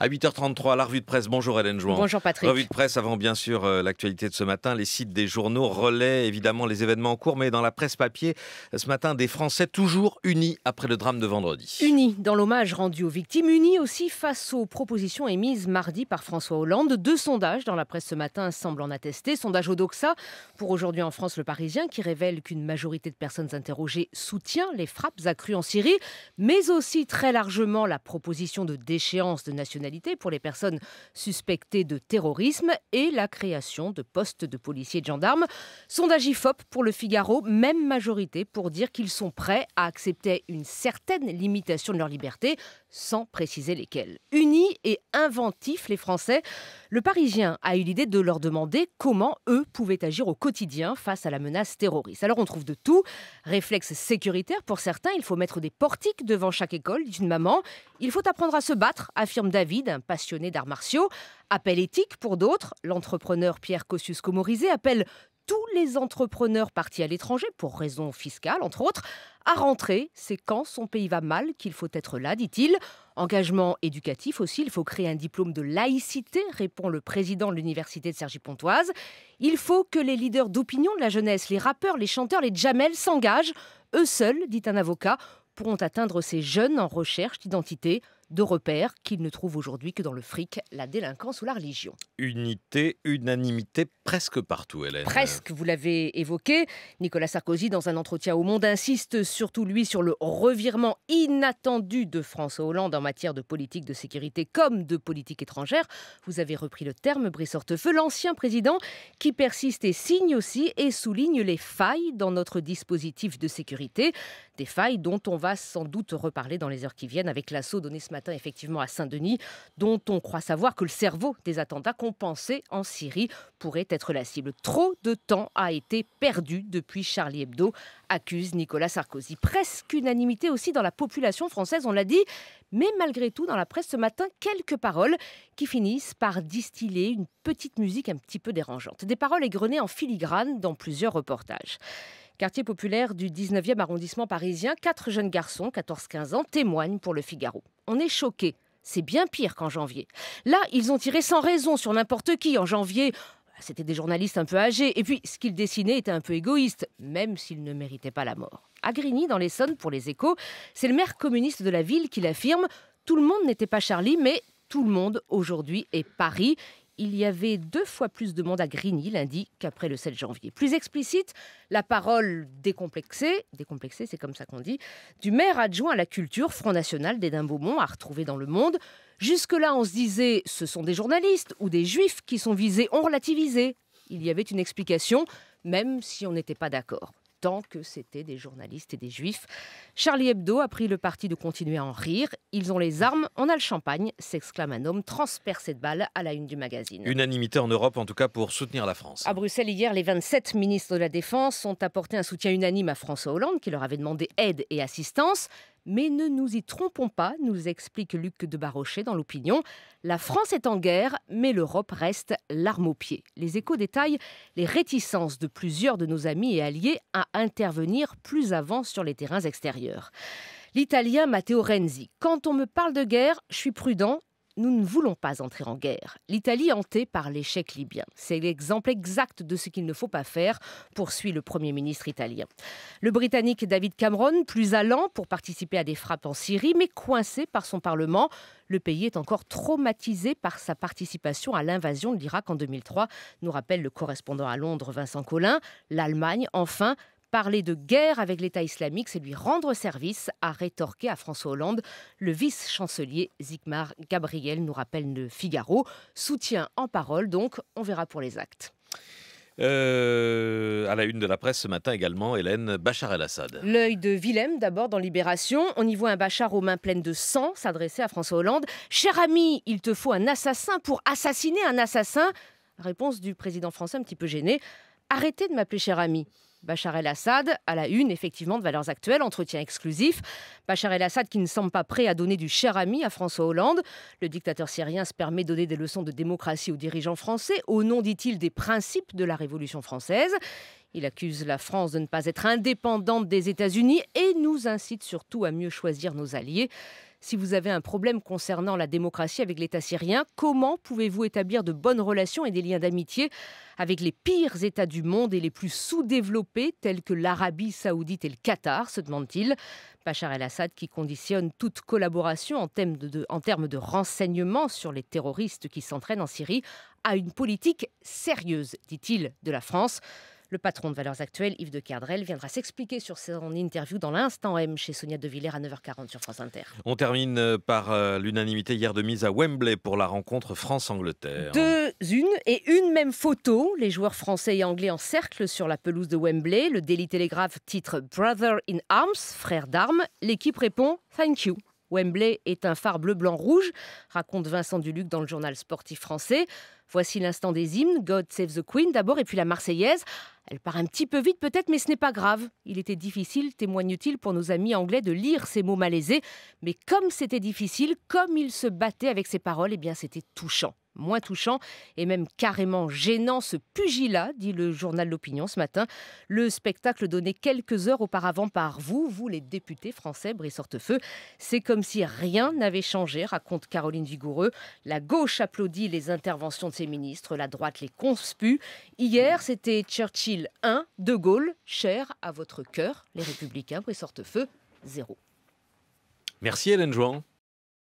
À 8h33, la revue de presse. Bonjour Hélène Jouan. Bonjour Patrick. Revue de presse avant bien sûr euh, l'actualité de ce matin. Les sites des journaux relaient évidemment les événements en cours, mais dans la presse papier, euh, ce matin, des Français toujours unis après le drame de vendredi. Unis dans l'hommage rendu aux victimes, unis aussi face aux propositions émises mardi par François Hollande. Deux sondages dans la presse ce matin semblent en attester. Sondage au Doxa pour aujourd'hui en France, le Parisien, qui révèle qu'une majorité de personnes interrogées soutient les frappes accrues en Syrie, mais aussi très largement la proposition de déchéance de nationalité pour les personnes suspectées de terrorisme et la création de postes de policiers et de gendarmes. Sondage IFOP pour le Figaro, même majorité pour dire qu'ils sont prêts à accepter une certaine limitation de leur liberté, sans préciser lesquelles. Unis et inventifs, les Français, le Parisien a eu l'idée de leur demander comment eux pouvaient agir au quotidien face à la menace terroriste. Alors on trouve de tout, Réflexe sécuritaire pour certains, il faut mettre des portiques devant chaque école, d'une maman, il faut apprendre à se battre, affirme David d'un passionné d'arts martiaux. Appel éthique pour d'autres. L'entrepreneur Pierre kosciusko Comorizé appelle tous les entrepreneurs partis à l'étranger, pour raisons fiscales entre autres, à rentrer. C'est quand son pays va mal qu'il faut être là, dit-il. Engagement éducatif aussi, il faut créer un diplôme de laïcité, répond le président de l'université de Sergi-Pontoise. Il faut que les leaders d'opinion de la jeunesse, les rappeurs, les chanteurs, les jamels s'engagent. Eux seuls, dit un avocat, pourront atteindre ces jeunes en recherche d'identité de repères qu'il ne trouve aujourd'hui que dans le fric, la délinquance ou la religion unité, unanimité presque partout, Hélène. Presque, vous l'avez évoqué. Nicolas Sarkozy, dans un entretien au Monde, insiste surtout, lui, sur le revirement inattendu de François Hollande en matière de politique de sécurité comme de politique étrangère. Vous avez repris le terme, Brice Hortefeux, l'ancien président, qui persiste et signe aussi et souligne les failles dans notre dispositif de sécurité. Des failles dont on va sans doute reparler dans les heures qui viennent avec l'assaut donné ce matin, effectivement, à Saint-Denis, dont on croit savoir que le cerveau des attentats pensée en Syrie pourrait être la cible. Trop de temps a été perdu depuis Charlie Hebdo, accuse Nicolas Sarkozy. Presque unanimité aussi dans la population française, on l'a dit, mais malgré tout, dans la presse ce matin, quelques paroles qui finissent par distiller une petite musique un petit peu dérangeante. Des paroles égrenées en filigrane dans plusieurs reportages. Quartier populaire du 19e arrondissement parisien, quatre jeunes garçons, 14-15 ans, témoignent pour le Figaro. On est choqué c'est bien pire qu'en janvier. Là, ils ont tiré sans raison sur n'importe qui en janvier. Bah, c'était des journalistes un peu âgés, et puis ce qu'ils dessinaient était un peu égoïste, même s'ils ne méritaient pas la mort. À Grigny, dans l'Essonne, pour les échos, c'est le maire communiste de la ville qui l'affirme. Tout le monde n'était pas Charlie, mais tout le monde aujourd'hui est Paris il y avait deux fois plus de monde à Grigny lundi qu'après le 7 janvier. Plus explicite, la parole décomplexée, décomplexée c'est comme ça qu'on dit, du maire adjoint à la culture Front National des Beaumont à retrouver dans le monde. Jusque-là, on se disait, ce sont des journalistes ou des juifs qui sont visés, on relativisait. Il y avait une explication, même si on n'était pas d'accord tant que c'était des journalistes et des juifs. Charlie Hebdo a pris le parti de continuer à en rire. Ils ont les armes, on a le champagne, s'exclame un homme transpercé cette balle à la une du magazine. Unanimité en Europe, en tout cas, pour soutenir la France. À Bruxelles, hier, les 27 ministres de la Défense ont apporté un soutien unanime à François Hollande, qui leur avait demandé aide et assistance. Mais ne nous y trompons pas, nous explique Luc de Barochet dans l'opinion. La France est en guerre, mais l'Europe reste l'arme au pied. Les échos détaillent les réticences de plusieurs de nos amis et alliés à intervenir plus avant sur les terrains extérieurs. L'Italien Matteo Renzi. Quand on me parle de guerre, je suis prudent, nous ne voulons pas entrer en guerre. L'Italie hantée par l'échec libyen. C'est l'exemple exact de ce qu'il ne faut pas faire, poursuit le Premier ministre italien. Le Britannique David Cameron, plus allant pour participer à des frappes en Syrie, mais coincé par son Parlement, le pays est encore traumatisé par sa participation à l'invasion de l'Irak en 2003, nous rappelle le correspondant à Londres Vincent Collin. L'Allemagne, enfin, Parler de guerre avec l'État islamique, c'est lui rendre service, a rétorqué à François Hollande le vice-chancelier Zygmar Gabriel, nous rappelle le Figaro. Soutien en parole, donc on verra pour les actes. Euh, à la une de la presse ce matin également, Hélène, Bachar el-Assad. L'œil de Willem, d'abord dans Libération. On y voit un Bachar aux mains pleines de sang s'adresser à François Hollande. Cher ami, il te faut un assassin pour assassiner un assassin. Réponse du président français un petit peu gêné. Arrêtez de m'appeler cher ami. Bachar el-Assad à la une, effectivement, de Valeurs Actuelles, entretien exclusif. Bachar el-Assad qui ne semble pas prêt à donner du cher ami à François Hollande. Le dictateur syrien se permet de donner des leçons de démocratie aux dirigeants français, au nom, dit-il, des principes de la Révolution française. Il accuse la France de ne pas être indépendante des États-Unis et nous incite surtout à mieux choisir nos alliés si vous avez un problème concernant la démocratie avec l'État syrien, comment pouvez-vous établir de bonnes relations et des liens d'amitié avec les pires États du monde et les plus sous-développés tels que l'Arabie saoudite et le Qatar, se demande-t-il. Bachar el-Assad qui conditionne toute collaboration en, termes de, en de renseignements sur les terroristes qui s'entraînent en Syrie à une politique sérieuse, dit-il, de la France. Le patron de Valeurs Actuelles, Yves de Cardrel, viendra s'expliquer sur son interview dans l'instant M chez Sonia De Villers à 9h40 sur France Inter. On termine euh, par euh, l'unanimité hier de mise à Wembley pour la rencontre France-Angleterre. Deux, une et une même photo. Les joueurs français et anglais en cercle sur la pelouse de Wembley. Le Daily Telegraph titre Brother in Arms, frère d'armes. L'équipe répond Thank you. Wembley est un phare bleu-blanc-rouge, raconte Vincent Duluc dans le journal sportif français. Voici l'instant des hymnes, God Save the Queen d'abord, et puis la Marseillaise. Elle part un petit peu vite peut-être, mais ce n'est pas grave. Il était difficile, témoigne-t-il, pour nos amis anglais de lire ces mots malaisés. Mais comme c'était difficile, comme il se battait avec ses paroles, eh bien c'était touchant moins touchant et même carrément gênant ce pugilat, dit le journal L'Opinion ce matin. Le spectacle donné quelques heures auparavant par vous, vous les députés français, Brice Hortefeux. C'est comme si rien n'avait changé, raconte Caroline Vigoureux. La gauche applaudit les interventions de ses ministres, la droite les conspue. Hier, c'était Churchill 1, De Gaulle, cher à votre cœur, les républicains, Brice Hortefeux 0. Merci Hélène Jouan.